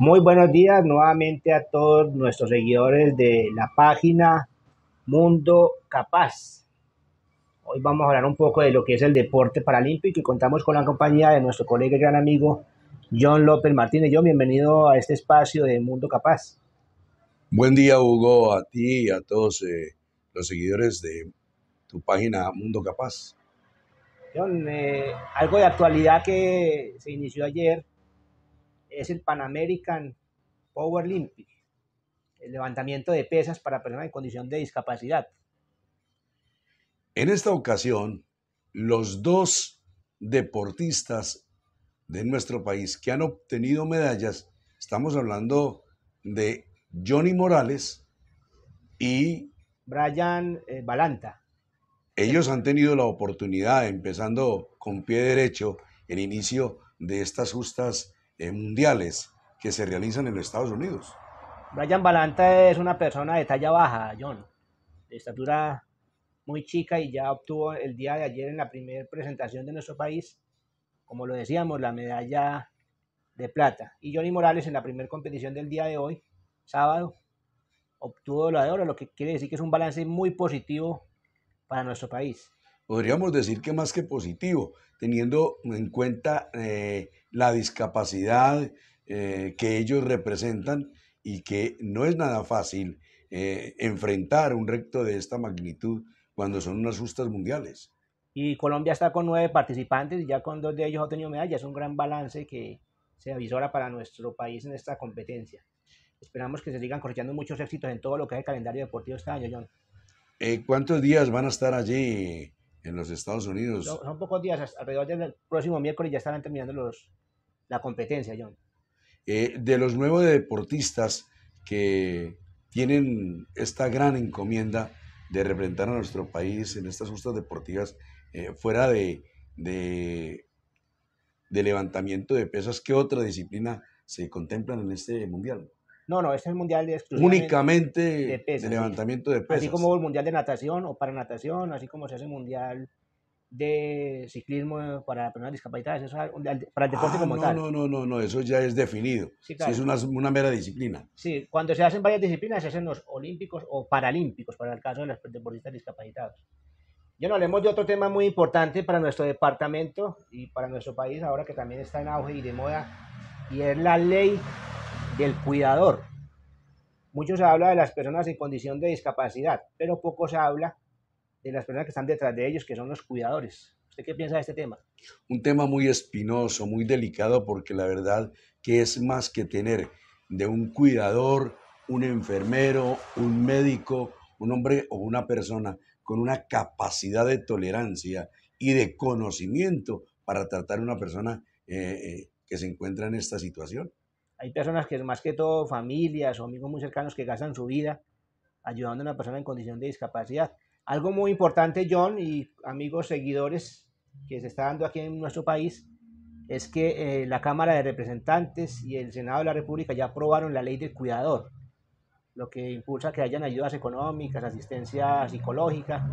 Muy buenos días nuevamente a todos nuestros seguidores de la página Mundo Capaz. Hoy vamos a hablar un poco de lo que es el deporte paralímpico y contamos con la compañía de nuestro colega y gran amigo John López Martínez. John, bienvenido a este espacio de Mundo Capaz. Buen día, Hugo, a ti y a todos eh, los seguidores de tu página Mundo Capaz. John, eh, algo de actualidad que se inició ayer es el Pan American Power el levantamiento de pesas para personas en condición de discapacidad. En esta ocasión, los dos deportistas de nuestro país que han obtenido medallas, estamos hablando de Johnny Morales y Brian eh, Balanta. Ellos han tenido la oportunidad, empezando con pie derecho, el inicio de estas justas en eh, mundiales que se realizan en los Estados Unidos. Brian Balanta es una persona de talla baja, John, de estatura muy chica y ya obtuvo el día de ayer en la primera presentación de nuestro país, como lo decíamos, la medalla de plata. Y Johnny Morales en la primera competición del día de hoy, sábado, obtuvo la de oro, lo que quiere decir que es un balance muy positivo para nuestro país podríamos decir que más que positivo, teniendo en cuenta eh, la discapacidad eh, que ellos representan y que no es nada fácil eh, enfrentar un recto de esta magnitud cuando son unas justas mundiales. Y Colombia está con nueve participantes y ya con dos de ellos ha tenido medallas. Es un gran balance que se avisora para nuestro país en esta competencia. Esperamos que se sigan cosechando muchos éxitos en todo lo que es el calendario deportivo este año, John. ¿Cuántos días van a estar allí en los Estados Unidos. son pocos días, alrededor del próximo miércoles ya estarán terminando los, la competencia, John. Eh, de los nuevos deportistas que tienen esta gran encomienda de representar a nuestro país en estas justas deportivas, eh, fuera de, de, de levantamiento de pesas, ¿qué otra disciplina se contempla en este mundial? No, no, es el mundial únicamente de, pesas, de levantamiento de pesas. Así como el mundial de natación o para natación, así como se hace el mundial de ciclismo para personas discapacitadas, eso es para el deporte ah, como tal. No, no, no, no, eso ya es definido. Sí, es una, una, mera disciplina. Sí, cuando se hacen varias disciplinas, se hacen los olímpicos o paralímpicos, para el caso de los deportistas discapacitados. Ya no hablemos de otro tema muy importante para nuestro departamento y para nuestro país, ahora que también está en auge y de moda, y es la ley del cuidador. Mucho se habla de las personas en condición de discapacidad, pero poco se habla de las personas que están detrás de ellos, que son los cuidadores. ¿Usted qué piensa de este tema? Un tema muy espinoso, muy delicado, porque la verdad que es más que tener de un cuidador, un enfermero, un médico, un hombre o una persona con una capacidad de tolerancia y de conocimiento para tratar a una persona eh, eh, que se encuentra en esta situación. Hay personas que más que todo familias o amigos muy cercanos que gastan su vida ayudando a una persona en condición de discapacidad. Algo muy importante, John, y amigos seguidores que se está dando aquí en nuestro país, es que eh, la Cámara de Representantes y el Senado de la República ya aprobaron la ley del cuidador, lo que impulsa que hayan ayudas económicas, asistencia psicológica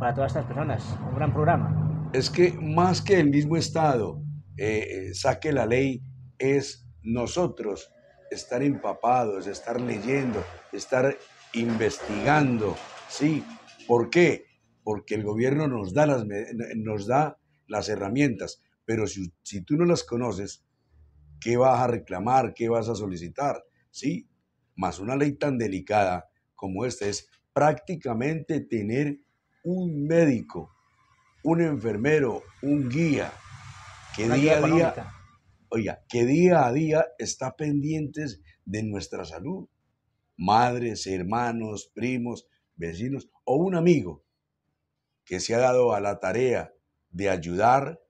para todas estas personas. Un gran programa. Es que más que el mismo Estado eh, eh, saque la ley, es nosotros estar empapados, estar leyendo, estar investigando, ¿sí? ¿Por qué? Porque el gobierno nos da las, nos da las herramientas, pero si, tú no las conoces, ¿qué vas a reclamar? ¿Qué vas a solicitar? ¿Sí? Más una ley tan delicada como esta es prácticamente tener un médico, un enfermero, un guía, que día a día oiga, que día a día está pendientes de nuestra salud. Madres, hermanos, primos, vecinos o un amigo que se ha dado a la tarea de ayudar,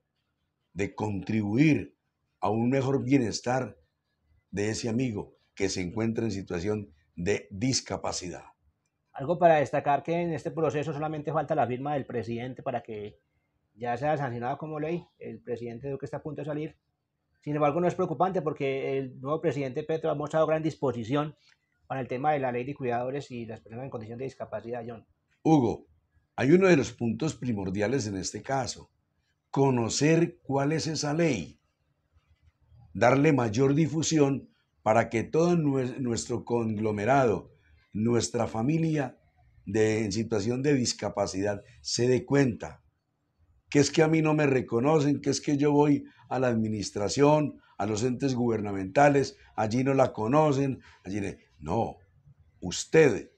de contribuir a un mejor bienestar de ese amigo que se encuentra en situación de discapacidad. Algo para destacar que en este proceso solamente falta la firma del presidente para que ya sea sancionado como ley. El presidente que está a punto de salir sin embargo, no es preocupante porque el nuevo presidente Petro ha mostrado gran disposición para el tema de la ley de cuidadores y las personas en condición de discapacidad, John. Hugo, hay uno de los puntos primordiales en este caso, conocer cuál es esa ley, darle mayor difusión para que todo nuestro conglomerado, nuestra familia de, en situación de discapacidad se dé cuenta que es que a mí no me reconocen, que es que yo voy a la administración, a los entes gubernamentales, allí no la conocen, allí le... no, usted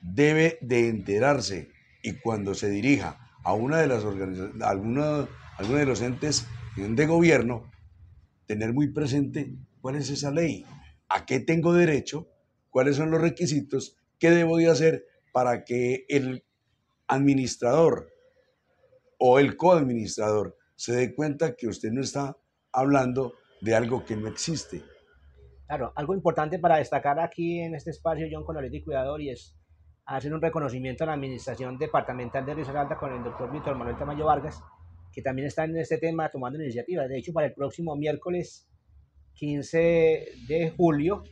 debe de enterarse y cuando se dirija a una de las organizaciones, alguna, de los entes de gobierno, tener muy presente cuál es esa ley, a qué tengo derecho, cuáles son los requisitos, qué debo de hacer para que el administrador o el coadministrador se dé cuenta que usted no está hablando de algo que no existe. Claro, algo importante para destacar aquí en este espacio, John ley de Cuidador, y es hacer un reconocimiento a la Administración Departamental de Risaralda con el doctor Víctor Manuel Tamayo Vargas, que también está en este tema tomando iniciativas. De hecho, para el próximo miércoles 15 de julio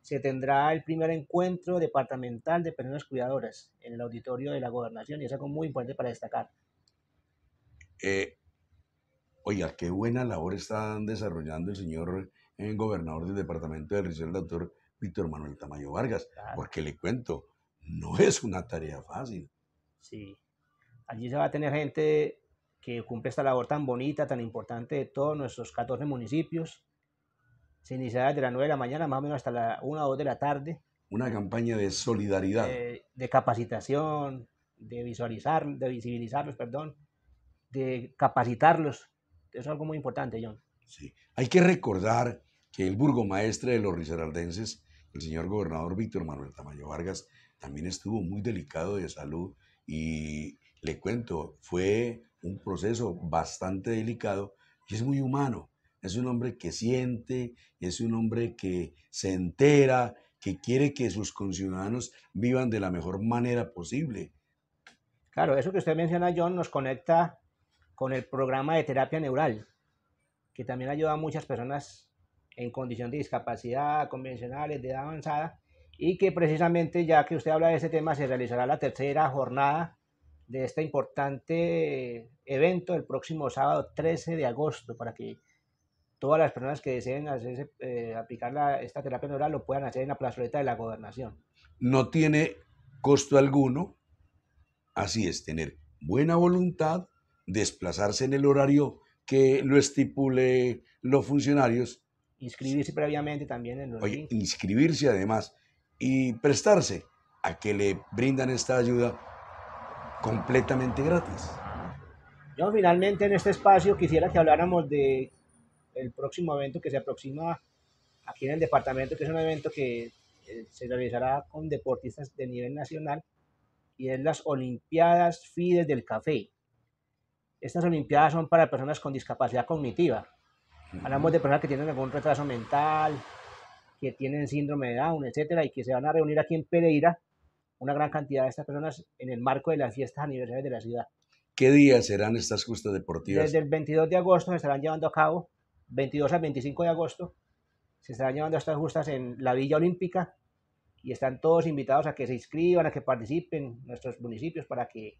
se tendrá el primer encuentro departamental de personas cuidadoras en el auditorio de la gobernación y es algo muy importante para destacar. Eh, oiga, qué buena labor está desarrollando el señor eh, gobernador del departamento del Rizal, el doctor Víctor Manuel Tamayo Vargas, porque le cuento, no es una tarea fácil. Sí, allí se va a tener gente que cumple esta labor tan bonita, tan importante de todos nuestros 14 municipios. Se iniciará desde las 9 de la mañana, más o menos hasta la 1 o 2 de la tarde. Una campaña de solidaridad. De, eh, de capacitación, de visualizar, de visibilizarlos, perdón, de capacitarlos. Eso es algo muy importante, John. Sí, hay que recordar que el burgomaestre de los riseraldenses el señor gobernador Víctor Manuel Tamayo Vargas, también estuvo muy delicado de salud y le cuento, fue un proceso bastante delicado y es muy humano. Es un hombre que siente, es un hombre que se entera, que quiere que sus conciudadanos vivan de la mejor manera posible. Claro, eso que usted menciona, John, nos conecta con el programa de terapia neural, que también ayuda a muchas personas en condición de discapacidad, convencionales, de edad avanzada, y que precisamente ya que usted habla de este tema, se realizará la tercera jornada de este importante evento el próximo sábado 13 de agosto, para que todas las personas que deseen eh, aplicar esta terapia neural lo puedan hacer en la plazoleta de la gobernación. No tiene costo alguno, así es, tener buena voluntad desplazarse en el horario que lo estipule los funcionarios. Inscribirse previamente también en los Oye, inscribirse además y prestarse a que le brindan esta ayuda completamente gratis. Yo finalmente en este espacio quisiera que habláramos de el próximo evento que se aproxima aquí en el departamento, que es un evento que eh, se realizará con deportistas de nivel nacional y es las Olimpiadas Fides del Café estas Olimpiadas son para personas con discapacidad cognitiva. Hablamos de personas que tienen algún retraso mental, que tienen síndrome de Down, etcétera, y que se van a reunir aquí en Pereira una gran cantidad de estas personas en el marco de las fiestas aniversarias de la ciudad. ¿Qué días serán estas justas deportivas? Desde el 22 de agosto se estarán llevando a cabo, 22 al 25 de agosto, se estarán llevando estas justas en la Villa Olímpica y están todos invitados a que se inscriban, a que participen nuestros municipios para que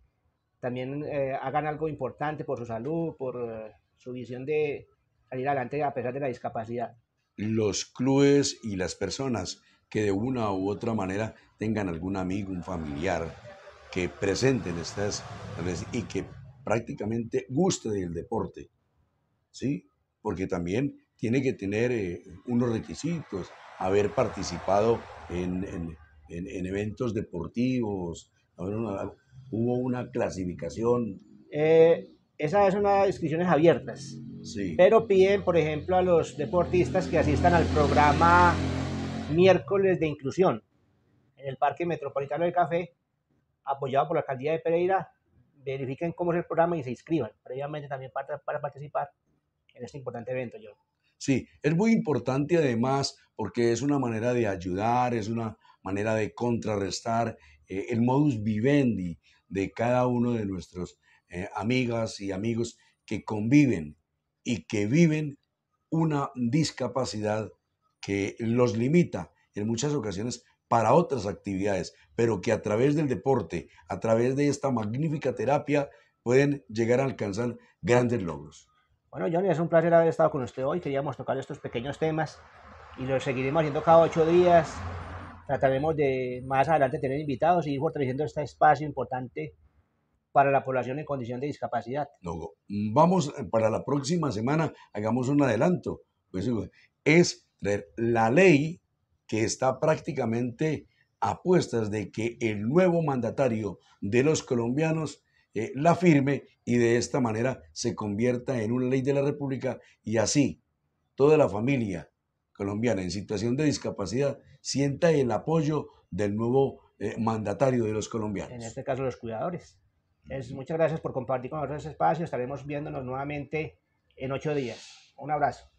también eh, hagan algo importante por su salud, por eh, su visión de salir adelante a pesar de la discapacidad. Los clubes y las personas que de una u otra manera tengan algún amigo, un familiar, que presenten estas y que prácticamente guste del deporte, ¿sí? Porque también tiene que tener eh, unos requisitos, haber participado en, en, en, en eventos deportivos, haber una, ¿Hubo una clasificación? Esas eh, esa es inscripciones abiertas. Sí. Pero piden, por ejemplo, a los deportistas que asistan al programa miércoles de inclusión en el Parque Metropolitano del Café, apoyado por la alcaldía de Pereira. Verifiquen cómo es el programa y se inscriban previamente también para, participar en este importante evento, yo Sí, es muy importante además porque es una manera de ayudar, es una manera de contrarrestar eh, el modus vivendi de cada uno de nuestros eh, amigas y amigos que conviven y que viven una discapacidad que los limita en muchas ocasiones para otras actividades, pero que a través del deporte, a través de esta magnífica terapia, pueden llegar a alcanzar grandes logros. Bueno, Johnny, es un placer haber estado con usted hoy. Queríamos tocar estos pequeños temas y los seguiremos haciendo cada ocho días trataremos de más adelante tener invitados y ir fortaleciendo este espacio importante para la población en condición de discapacidad. Luego, mm, vamos eh, para la próxima semana, hagamos un adelanto. Pues, eh, es la ley que está prácticamente a puestas de que el nuevo mandatario de los colombianos eh, la firme y de esta manera se convierta en una ley de la República y así toda la familia, colombiana en situación de discapacidad sienta el apoyo del nuevo eh, mandatario de los colombianos. En este caso, los cuidadores. Es, muchas gracias por compartir con nosotros este espacio. Estaremos viéndonos nuevamente en ocho días. Un abrazo.